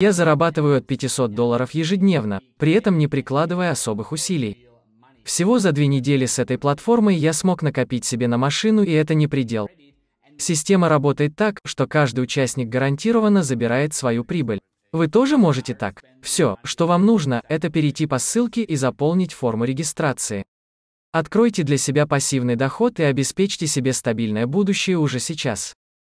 Я зарабатываю от 500 долларов ежедневно, при этом не прикладывая особых усилий. Всего за две недели с этой платформой я смог накопить себе на машину, и это не предел. Система работает так, что каждый участник гарантированно забирает свою прибыль. Вы тоже можете так. Все, что вам нужно, это перейти по ссылке и заполнить форму регистрации. Откройте для себя пассивный доход и обеспечьте себе стабильное будущее уже сейчас.